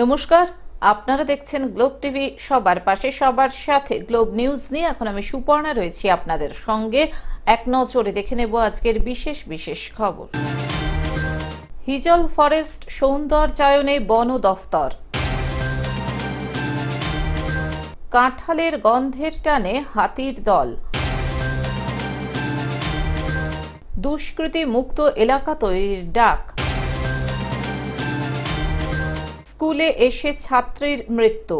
নমস্কার আপনারা দেখছেন গ্লোব টিভি সবার পাশে সবার সাথে গ্লোব নিউজ নিয়ে এখন আমি সুপর্ণা রয়েছি আপনাদের সঙ্গে এক নজরে দেখে নেব আজকের বিশেষ বিশেষ খবর হিজল ফরেস্ট সৌন্দর্যায়নে বন দফতর কাঁঠালের গন্ধের টানে হাতির দল দুষ্কৃতি মুক্ত এলাকা তৈরির ডাক স্কুলে এসে ছাত্রীর মৃত্যু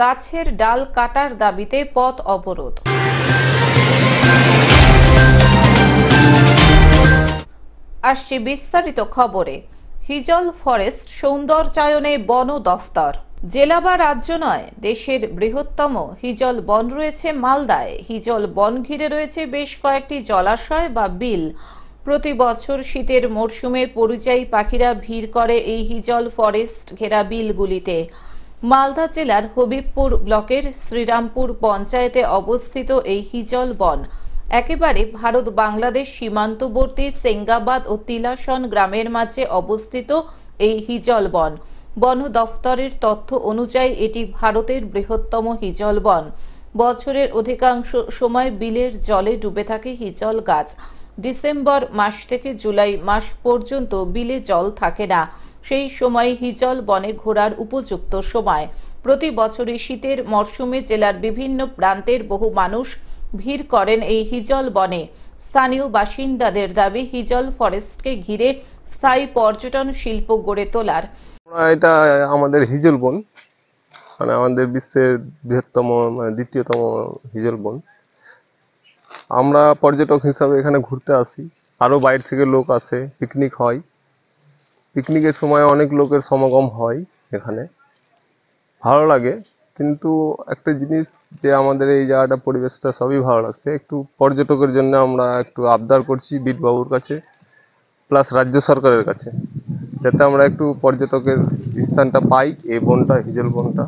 গাছের ডাল কাটার দাবিতে পথ অবরোধ আসছি বিস্তারিত খবরে হিজল ফরেস্ট সৌন্দর্যায়নে বন দফতর জেলা বা রাজ্য নয় দেশের বৃহত্তম হিজল বন রয়েছে মালদায় হিজল বন ঘিরে রয়েছে বেশ কয়েকটি জলাশয় বা বিল প্রতি বছর শীতের মরশুমে পরিযায়ী পাখিরা ভিড় করে এই হিজল ফরেস্ট ঘেরা বিলগুলিতে মালদা জেলার হবিবপুর ব্লকের শ্রীরামপুর পঞ্চায়েতে অবস্থিত এই হিজল বন একেবারে ভারত বাংলাদেশ সীমান্তবর্তী সেঙ্গাবাদ ও তিলাসন গ্রামের মাঝে অবস্থিত এই হিজল বন বন দফতরের তথ্য অনুযায়ী এটি ভারতের বৃহত্তম হিজল বন বছরের অধিকাংশ সময় বিলের জলে ডুবে থাকে হিজল গাছ ডিসেম্বর মাস থেকে জুলাই মাস পর্যন্ত বিলে জল থাকে না সেই সময় হিজল বনে ঘোরার উপযুক্ত সময় প্রতি বছরই শীতের মরশুমে জেলার বিভিন্ন প্রান্তের বহু মানুষ ভিড় করেন এই হিজল বনে স্থানীয় বাসিন্দাদের দাবি হিজল ফরেস্টকে ঘিরে স্থায়ী পর্যটন শিল্প গড়ে তোলার এটা আমাদের হিজল বন মানে আমাদের বিশ্বের বৃহত্তম মানে দ্বিতীয়তম হিজল বন আমরা পর্যটক হিসাবে এখানে ঘুরতে আসি আরও বাইরে থেকে লোক আসে পিকনিক হয় পিকনিকের সময় অনেক লোকের সমাগম হয় এখানে ভালো লাগে কিন্তু একটা জিনিস যে আমাদের এই জায়গাটা পরিবেশটা সবই ভালো লাগছে একটু পর্যটকের জন্য আমরা একটু আবদার করছি বিটবাবুর কাছে প্লাস রাজ্য সরকারের কাছে যাতে আমরা একটু পর্যটকের স্থানটা পাই এই বনটা হিজল বনটা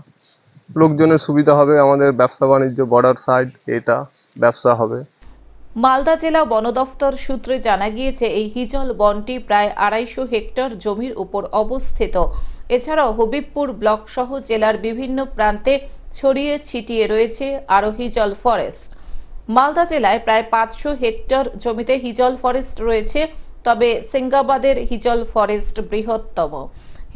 লোকজনের সুবিধা হবে আমাদের ব্যবসা বাণিজ্য বর্ডার সাইড এটা ব্যবসা হবে মালদা জেলা বন দফতর সূত্রে জানা গিয়েছে এই হিজল বনটি প্রায় আড়াইশো হেক্টর জমির উপর অবস্থিত এছাড়াও হবিবপুর ব্লক সহ জেলার বিভিন্ন প্রান্তে ছড়িয়ে ছিটিয়ে রয়েছে আরও হিজল ফরেস্ট মালদা জেলায় প্রায় পাঁচশো হেক্টর জমিতে হিজল ফরেস্ট রয়েছে তবে সিঙ্গাবাদের হিজল ফরেস্ট বৃহত্তম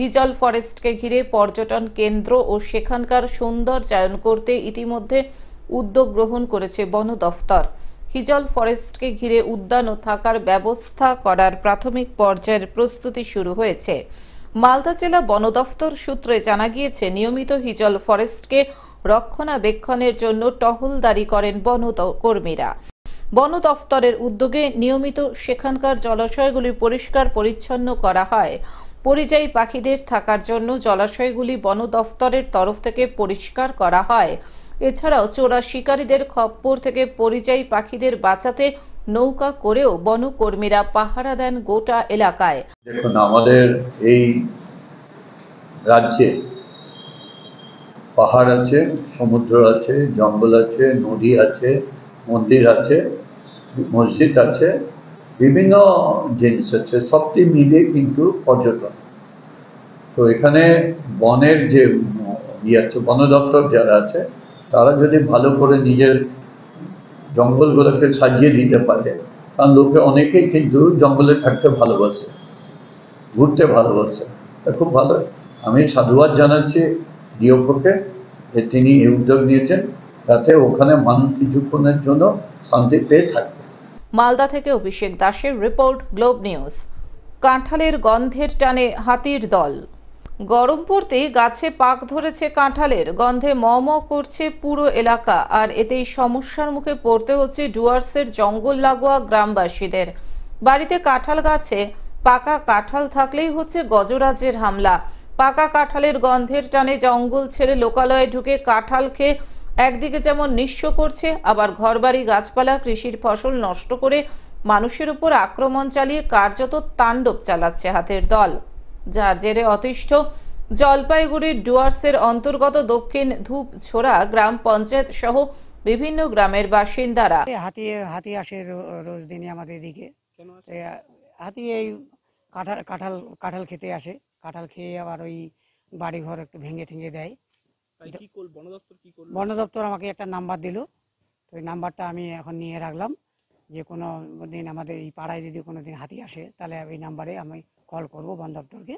হিজল ফরেস্টকে ঘিরে পর্যটন কেন্দ্র ও সেখানকার সৌন্দর্যায়ন করতে ইতিমধ্যে উদ্যোগ গ্রহণ করেছে বন দফতর হিজল ফরেস্টকে ঘিরে উদ্যান ও থাকার ব্যবস্থা করার প্রাথমিক পর্যায়ের প্রস্তুতি শুরু হয়েছে মালদা জেলা বন দফতর সূত্রে জানা গিয়েছে নিয়মিত হিজল ফরেস্টকে রক্ষণাবেক্ষণের জন্য টহলদারি করেন বন কর্মীরা বন দফতরের উদ্যোগে নিয়মিত সেখানকার জলাশয়গুলি পরিষ্কার পরিচ্ছন্ন করা হয় পরিযায়ী পাখিদের থাকার জন্য জলাশয়গুলি বন দফতরের তরফ থেকে পরিষ্কার করা হয় এছাড়াও চোরা শিকারীদের খপ্পর থেকে পরিযায়ী পাখিদের বাঁচাতে নৌকা করেও বনকর্মীরা পাহারা দেন গোটা এলাকায় দেখুন আমাদের এই রাজ্যে পাহাড় আছে সমুদ্র আছে জঙ্গল আছে নদী আছে মন্দির আছে মসজিদ আছে বিভিন্ন জিনিস আছে সবটি মিলে কিন্তু পর্যটন তো এখানে বনের যে ইয়ে আছে বন দপ্তর যারা আছে তারা যদি ভালো করে নিজের জঙ্গলগুলোকে সাজিয়ে দিতে পারে কারণ লোকে অনেকেই কিন্তু জঙ্গলে থাকতে ভালোবাসে ঘুরতে ভালোবাসে তা খুব ভালো আমি সাধুবাদ জানাচ্ছি ডিওপোকে যে তিনি এই উদ্যোগ নিয়েছেন যাতে ওখানে মানুষ কিছুক্ষণের জন্য শান্তি পেয়ে থাকবে মালদা থেকে অভিষেক দাসের রিপোর্ট গ্লোব নিউজ কাঁঠালের গন্ধের টানে হাতির দল গরম পড়তেই গাছে পাক ধরেছে কাঁঠালের গন্ধে মম করছে পুরো এলাকা আর এতেই সমস্যার মুখে পড়তে হচ্ছে ডুয়ার্সের জঙ্গল লাগোয়া গ্রামবাসীদের বাড়িতে কাঁঠাল গাছে পাকা কাঁঠাল থাকলেই হচ্ছে গজরাজ্যের হামলা পাকা কাঁঠালের গন্ধের টানে জঙ্গল ছেড়ে লোকালয়ে ঢুকে কাঁঠাল খেয়ে একদিকে যেমন নিঃস্ব করছে আবার ঘরবাড়ি গাছপালা কৃষির ফসল নষ্ট করে মানুষের উপর আক্রমণ চালিয়ে কার্যত তাণ্ডব চালাচ্ছে হাতের দল যার জেরে অতিষ্ঠ জলপাইগুড়ির ডুয়ার্সের অন্তর্গত দক্ষিণ ধূপ ছোড়া গ্রাম পঞ্চায়েত সহ বিভিন্ন গ্রামের বাসিন্দারা হাতি হাতি আসে রোজ দিনে আমাদের এদিকে হাতি এই কাঁঠাল কাঁঠাল কাঁঠাল খেতে আসে কাঁঠাল খেয়ে আবার ওই বাড়িঘর একটু ভেঙে ঠেঙে দেয় বন দপ্তর আমাকে একটা নাম্বার দিল তো ওই নাম্বারটা আমি এখন নিয়ে রাখলাম যে কোনো দিন আমাদের এই পাড়ায় যদি কোনো দিন হাতি আসে তাহলে এই নাম্বারে আমি কল করব বন দপ্তরকে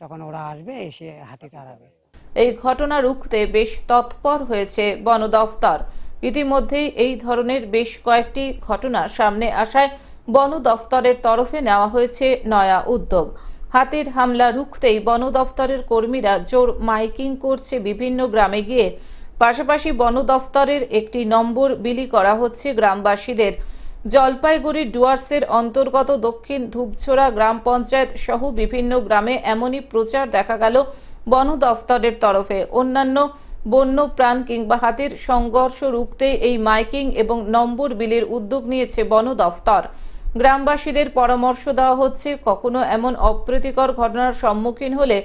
তখন ওরা আসবে এসে হাতে তাড়াবে এই ঘটনা রুখতে বেশ তৎপর হয়েছে বন দফতর ইতিমধ্যেই এই ধরনের বেশ কয়েকটি ঘটনা সামনে আসায় বন দফতরের তরফে নেওয়া হয়েছে নয়া উদ্যোগ হাতির হামলা রুখতেই বন দফতরের কর্মীরা জোর মাইকিং করছে বিভিন্ন গ্রামে গিয়ে পাশাপাশি বন দফতরের একটি নম্বর বিলি করা হচ্ছে গ্রামবাসীদের জলপাইগুড়ি ডুয়ার্সের অন্তর্গত দক্ষিণ ধূপছোড়া গ্রাম পঞ্চায়েত সহ বিভিন্ন গ্রামে এমনই প্রচার দেখা গেল বন দফতরের তরফে অন্যান্য বন্য প্রাণ কিংবা হাতির সংঘর্ষ রুখতে এই মাইকিং এবং নম্বর বিলের উদ্যোগ নিয়েছে বন দফতর গ্রামবাসীদের পরামর্শ দেওয়া হচ্ছে কখনো এমন অপ্রীতিকর ঘটনার সম্মুখীন হলে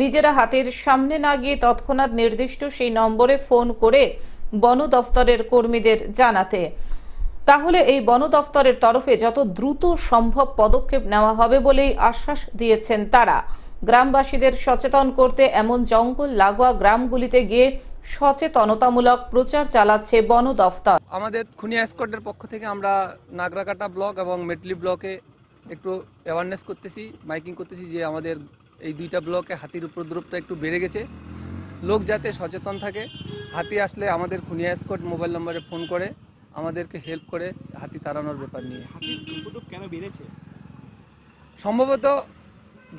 নিজেরা হাতের সামনে না গিয়ে তৎক্ষণাৎ নির্দিষ্ট সেই নম্বরে ফোন করে বন দফতরের কর্মীদের জানাতে তাহলে এই বন দফতরের তরফে যত দ্রুত সম্ভব পদক্ষেপ নেওয়া হবে বলেই আশ্বাস দিয়েছেন তারা গ্রামবাসীদের সচেতন করতে এমন জঙ্গল লাগোয়া গ্রামগুলিতে গিয়ে সচেতনতামূলক প্রচার চালাচ্ছে বন দফতর আমাদের খুনিয়া স্কোয়াডের পক্ষ থেকে আমরা নাগরাকাটা ব্লক এবং মেটলি ব্লকে একটু অ্যাওয়ারনেস করতেছি মাইকিং করতেছি যে আমাদের এই দুইটা ব্লকে হাতির উপদ্রবটা একটু বেড়ে গেছে লোক যাতে সচেতন থাকে হাতি আসলে আমাদের খুনিয়া স্কোয়াড মোবাইল নম্বরে ফোন করে আমাদেরকে হেল্প করে হাতি তাড়ানোর ব্যাপার নিয়ে কেন বেড়েছে সম্ভবত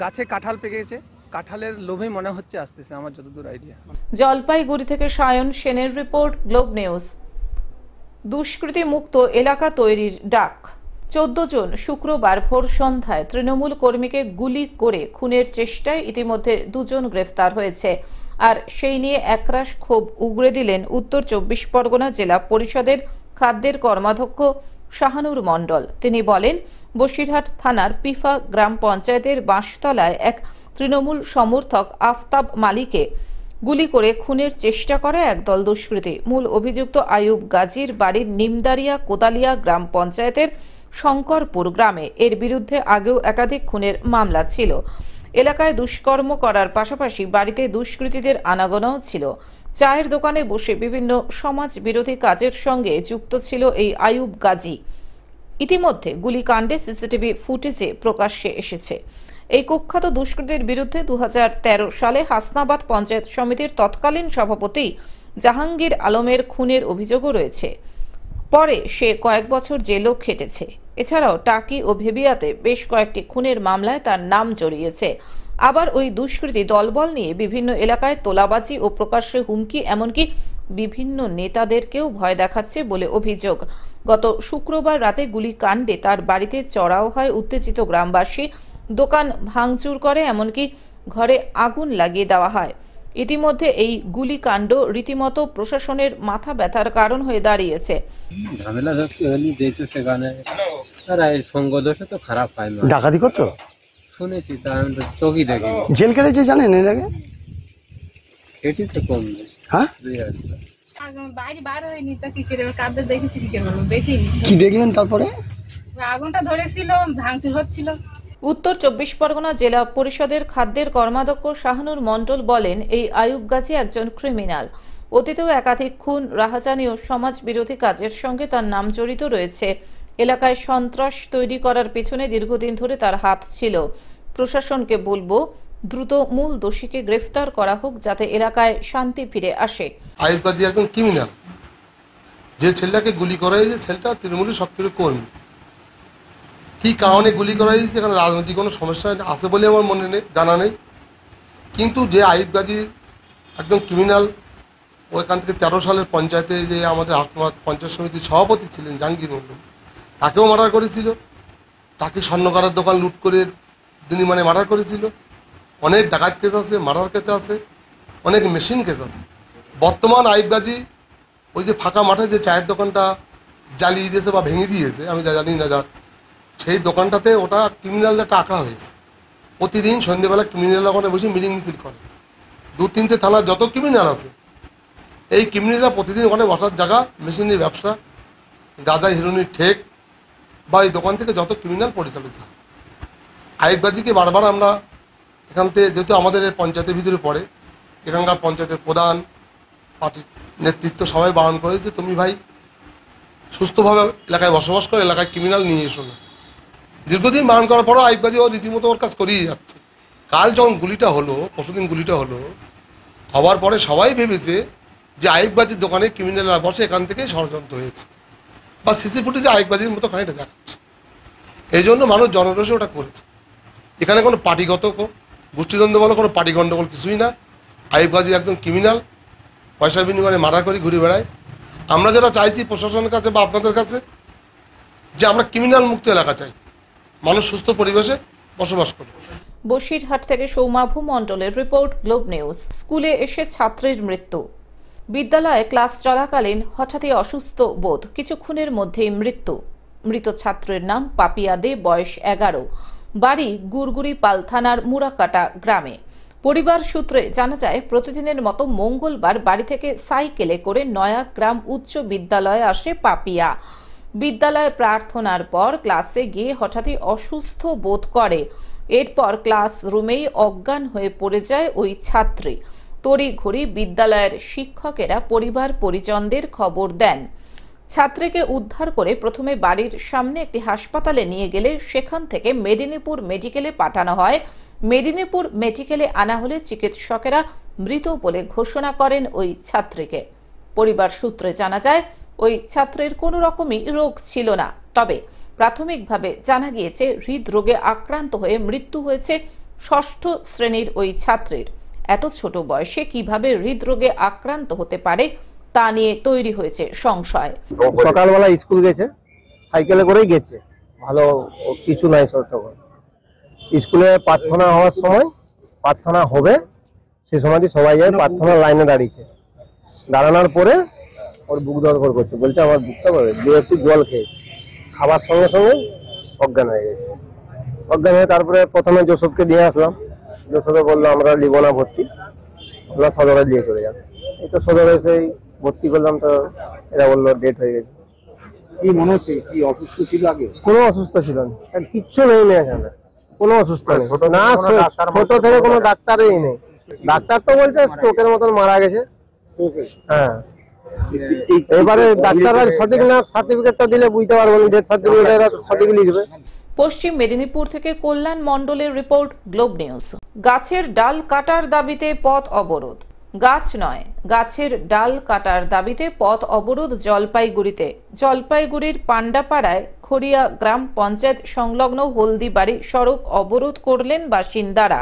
গাছে কাঁঠাল পেকেছে কাঁঠালের লোভে মনে হচ্ছে আসতেছে আমার যতদূর আইডিয়া জলপাইগুড়ি থেকে সায়ন সেনের রিপোর্ট গ্লোব নিউজ দুষ্কৃতি মুক্ত এলাকা তৈরির ডাক চোদ্দ জন শুক্রবার ভোর সন্ধ্যায় তৃণমূল কর্মীকে গুলি করে খুনের চেষ্টায় ইতিমধ্যে দুজন গ্রেফতার হয়েছে আর সেই নিয়ে একরাশ ক্ষোভ উগড়ে দিলেন উত্তর চব্বিশ পরগনা জেলা পরিষদের খাদ্যের কর্মাধ্যক্ষ শাহানুর মণ্ডল তিনি বলেন বসিরহাট থানার পিফা গ্রাম পঞ্চায়েতের বাঁশতলায় এক তৃণমূল সমর্থক আফতাব মালিকে গুলি করে খুনের চেষ্টা করে একদল দুষ্কৃতী মূল অভিযুক্ত আয়ুব গাজীর বাড়ির নিমদারিয়া কোদালিয়া গ্রাম পঞ্চায়েতের শঙ্করপুর গ্রামে এর বিরুদ্ধে আগেও একাধিক খুনের মামলা ছিল এলাকায় দুষ্কর্ম করার পাশাপাশি বাড়িতে দুষ্কৃতীদের আনাগোনাও ছিল চায়ের দোকানে বসে বিভিন্ন সমাজ বিরোধী কাজের সঙ্গে যুক্ত ছিল এই আয়ুব গাজী ইতিমধ্যে গুলিকাণ্ডে সিসিটিভি ফুটেজে প্রকাশ্যে এসেছে এই কুখ্যাত দুষ্কৃতের বিরুদ্ধে দু সালে হাসনাবাদ পঞ্চায়েত সমিতির তৎকালীন সভাপতি জাহাঙ্গীর আলমের খুনের অভিযোগও রয়েছে পরে সে কয়েক বছর জেলও খেটেছে এছাড়াও টাকি ও ভেবিয়াতে বেশ কয়েকটি খুনের মামলায় তার নাম জড়িয়েছে আবার ওই দুষ্কৃতী দলবল নিয়ে বিভিন্ন এলাকায় তোলাবাজি ও প্রকাশ্যে হুমকি এমনকি বিভিন্ন নেতাদেরকেও ভয় দেখাচ্ছে বলে অভিযোগ গত শুক্রবার রাতে গুলি কাণ্ডে তার বাড়িতে চড়াও হয় উত্তেজিত গ্রামবাসী দোকান ভাঙচুর করে এমনকি ঘরে আগুন লাগিয়ে দেওয়া হয় ইতিমধ্যে এই গুলিকাণ্ড রীতিমতো প্রশাসনের মাথা ব্যথার কারণ হয়ে দাঁড়িয়েছে ঝামেলা যেহেতু সেখানে সঙ্গ দোষে তো খারাপ হয় ডাকাতি করতো শুনেছি তা আমি তো চোখই দেখি জেল কেটেছে জানেন এর আগে এটি তো কম হ্যাঁ উত্তর চব্বিশ পরগনা জেলা পরিষদের খাদ্যের কর্মাধ্যক্ষ শাহানুর মন্ডল বলেন এই আয়ুব গাছে একজন ক্রিমিনাল অতীতেও একাধিক খুন রাহাজানি ও সমাজ বিরোধী কাজের সঙ্গে তার নাম জড়িত রয়েছে এলাকায় সন্ত্রাস তৈরি করার পেছনে দীর্ঘদিন ধরে তার হাত ছিল প্রশাসনকে বলবো দ্রুত মূল দোষীকে গ্রেফতার করা হোক যাতে এলাকায় শান্তি ফিরে আসে আয়ুব একজন ক্রিমিনাল যে ছেলেটাকে গুলি করা হয়েছে ছেলেটা তৃণমূলের সক্রিয় কর্মী কি কারণে গুলি করা হয়েছে এখানে রাজনৈতিক কোনো সমস্যা আছে বলে আমার মনে নেই জানা নেই কিন্তু যে আইব গাজীর একদম ক্রিমিনাল ওইখান থেকে তেরো সালের পঞ্চায়েতে যে আমাদের পঞ্চায়েত সমিতির সভাপতি ছিলেন জাহাঙ্গীর মন্ডল তাকেও মার্ডার করেছিল তাকে স্বর্ণকারের দোকান লুট করে দিনী মানে মার্ডার করেছিল অনেক ডাকাত কেস আছে মার্ডার কেস আছে অনেক মেশিন কেস আছে বর্তমান আইবগাজি ওই যে ফাঁকা মাঠে যে চায়ের দোকানটা জ্বালিয়ে দিয়েছে বা ভেঙে দিয়েছে আমি যা জানি না যা সেই দোকানটাতে ওটা ক্রিমিনালদের টাকা হয়েছে প্রতিদিন সন্ধ্যেবেলা ক্রিমিনাল ওখানে বসে মিটিং মিছিল করে দু তিনটে থানা যত ক্রিমিনাল আছে এই ক্রিমিনালরা প্রতিদিন ওখানে বসার জায়গা মেশিনের ব্যবসা গাঁজা হিরোনির ঠেক বা এই দোকান থেকে যত ক্রিমিনাল পরিচালিত হয় আয়েকবাজিকে বারবার আমরা এখান থেকে যেহেতু আমাদের পঞ্চায়েতের ভিতরে পড়ে এখানকার পঞ্চায়েতের প্রধান পার্টির নেতৃত্ব সবাই বারণ করে যে তুমি ভাই সুস্থভাবে এলাকায় বসবাস করে এলাকায় ক্রিমিনাল নিয়ে এসো না দীর্ঘদিন বারণ করার পরও আইবাজি ও রীতিমতো ওর কাজ করিয়ে যাচ্ছে কাল যখন গুলিটা হলো পরশুদিন গুলিটা হলো হওয়ার পরে সবাই ভেবেছে যে আইবাজির দোকানে ক্রিমিনালরা বসে এখান থেকে ষড়যন্ত্র হয়েছে বা সিসি ফুটেজে আয়েকবাজির মতো খানিটা দেখাচ্ছে এই জন্য মানুষ জনরসে ওটা করেছে এখানে কোনো পার্টিগত গোষ্ঠীদ্বন্দ্ব বলো কোনো পার্টি গণ্ডগোল কিছুই না আয়েকবাজি একদম ক্রিমিনাল পয়সা বিনিময়ে মারা করি ঘুরে বেড়ায় আমরা যেটা চাইছি প্রশাসনের কাছে বা আপনাদের কাছে যে আমরা ক্রিমিনাল মুক্ত এলাকা চাই মানুষ সুস্থ পরিবেশে বসবাস করবে বসিরহাট থেকে সৌমাভু মণ্ডলের রিপোর্ট গ্লোব নিউজ স্কুলে এসে ছাত্রের মৃত্যু বিদ্যালয়ে ক্লাস চলাকালীন হঠাৎই অসুস্থ বোধ কিছুক্ষণের মধ্যেই মৃত্যু মৃত ছাত্রের নাম পাপিয়া দে বয়স এগারো বাড়ি গুড়গুড়িপাল থানার মুরাকাটা গ্রামে পরিবার সূত্রে জানা যায় প্রতিদিনের মতো মঙ্গলবার বাড়ি থেকে সাইকেলে করে নয়া গ্রাম উচ্চ বিদ্যালয়ে আসে পাপিয়া বিদ্যালয়ে প্রার্থনার পর ক্লাসে গিয়ে হঠাৎই অসুস্থ বোধ করে এরপর ক্লাস রুমেই অজ্ঞান হয়ে পড়ে যায় ওই ছাত্রী তড়িঘড়ি বিদ্যালয়ের শিক্ষকেরা পরিবার পরিজনদের খবর দেন ছাত্রীকে উদ্ধার করে প্রথমে বাড়ির সামনে একটি হাসপাতালে নিয়ে গেলে সেখান থেকে মেদিনীপুর মেডিকেলে পাঠানো হয় মেদিনীপুর মেডিকেলে আনা হলে চিকিৎসকেরা মৃত বলে ঘোষণা করেন ওই ছাত্রীকে পরিবার সূত্রে জানা যায় ওই ছাত্রের কোন রকমই রোগ ছিল না তবে প্রাথমিকভাবে জানা গিয়েছে হৃদরোগে আক্রান্ত হয়ে মৃত্যু হয়েছে ষষ্ঠ শ্রেণীর ওই ছাত্রীর এত ছোট বয়সে কিভাবে হৃদরোগে আক্রান্ত হতে পারে তা নিয়ে তৈরি হয়েছে সংশয় সকালবেলা স্কুল গেছে সাইকেলে করেই গেছে ভালো কিছু নাই তখন স্কুলে প্রার্থনা হওয়ার সময় প্রার্থনা হবে সে সময় সবাই যায় প্রার্থনা লাইনে দাঁড়িয়েছে দাঁড়ানোর পরে ওর বুক দরকার করছে বলছে আমার বুকটা পাবে দু একটু জল খেয়েছে খাবার সঙ্গে সঙ্গে অজ্ঞান হয়ে গেছে অজ্ঞান হয়ে তারপরে প্রথমে জোসফকে দিয়ে আসলাম যশোদা বললো আমরা নিব না ভর্তি আপনারা সদরে দিয়ে চলে যান এই তো সদরে সেই ভর্তি করলাম তো এরা বললো ডেট হয়ে গেছে কি মনে হচ্ছে কি অসুস্থ ছিল আগে কোনো অসুস্থ ছিল না কিচ্ছু নেই নেই এখানে কোনো অসুস্থ নেই না ছোট থেকে কোনো ডাক্তারই নেই ডাক্তার তো বলছে স্ট্রোকের মতন মারা গেছে হ্যাঁ এবারে ডাক্তাররা সঠিক না সার্টিফিকেটটা দিলে বুঝতে পারবো ডেথ সার্টিফিকেট সঠিক লিখবে পশ্চিম মেদিনীপুর থেকে কল্যাণ মণ্ডলের রিপোর্ট গ্লোব নিউজ গাছের ডাল কাটার দাবিতে পথ অবরোধ গাছ নয় গাছের ডাল কাটার দাবিতে পথ অবরোধ জলপাইগুড়িতে জলপাইগুড়ির পাণ্ডাপাড়ায় খড়িয়া গ্রাম পঞ্চায়েত সংলগ্ন হলদিবাড়ি সড়ক অবরোধ করলেন বাসিন্দারা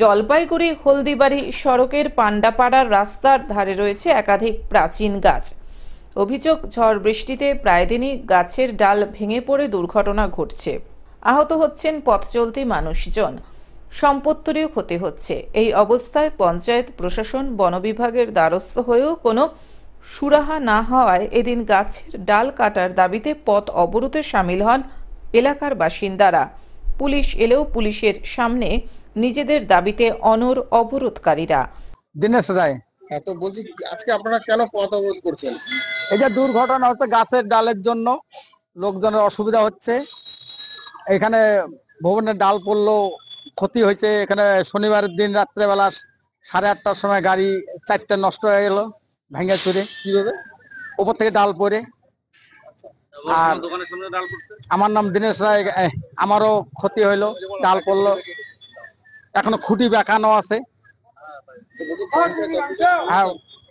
জলপাইগুড়ি হলদিবাড়ি সড়কের পাণ্ডাপাড়ার রাস্তার ধারে রয়েছে একাধিক প্রাচীন গাছ অভিযোগ ঝড় বৃষ্টিতে প্রায় দিনই গাছের ডাল ভেঙে পড়ে দুর্ঘটনা ঘটছে আহত হচ্ছেন পথ চলতি মানুষজন সম্পত্তিরও ক্ষতি হচ্ছে এই অবস্থায় পঞ্চায়েত প্রশাসন বন বিভাগের দ্বারস্থ হয়েও কোনো সুরাহা না হওয়ায় এদিন গাছের ডাল কাটার দাবিতে পথ অবরোধে সামিল হন এলাকার বাসিন্দারা পুলিশ এলেও পুলিশের সামনে নিজেদের দাবিতে অনর অবরোধকারীরা দিনেশ রায় হ্যাঁ তো বলছি আজকে আপনারা কেন পথ অবরোধ করছেন এই যে দুর্ঘটনা হচ্ছে গাছের ডালের জন্য লোকজনের অসুবিধা হচ্ছে এখানে ভবনের ডাল পড়লো ক্ষতি হয়েছে এখানে শনিবারের দিন রাত্রেবেলা সাড়ে আটটার সময় গাড়ি চারটে নষ্ট হয়ে গেল ভেঙে চুরে কিভাবে ওপর থেকে ডাল পরে আর আমার নাম দীনেশ রায় আমারও ক্ষতি হইলো ডাল পড়লো এখনো খুঁটি বেকানো আছে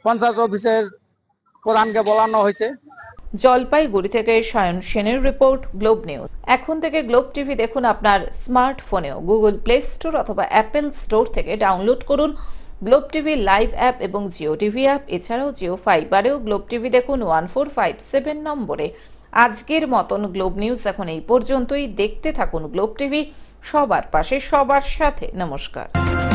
পঞ্চায়েত অফিসের প্রধানকে বলানো হয়েছে জলপাইগুড়ি থেকে সায়ন সেনের রিপোর্ট গ্লোব নিউজ এখন থেকে গ্লোব টিভি দেখুন আপনার স্মার্টফোনেও গুগল প্লে স্টোর অথবা অ্যাপেল স্টোর থেকে ডাউনলোড করুন গ্লোব টিভি লাইভ অ্যাপ এবং জিও টিভি অ্যাপ এছাড়াও জিও ফাইবারেও গ্লোব টিভি দেখুন ওয়ান ফোর ফাইভ সেভেন নম্বরে আজকের মতন গ্লোব নিউজ এখন এই পর্যন্তই দেখতে থাকুন গ্লোব টিভি সবার পাশে সবার সাথে নমস্কার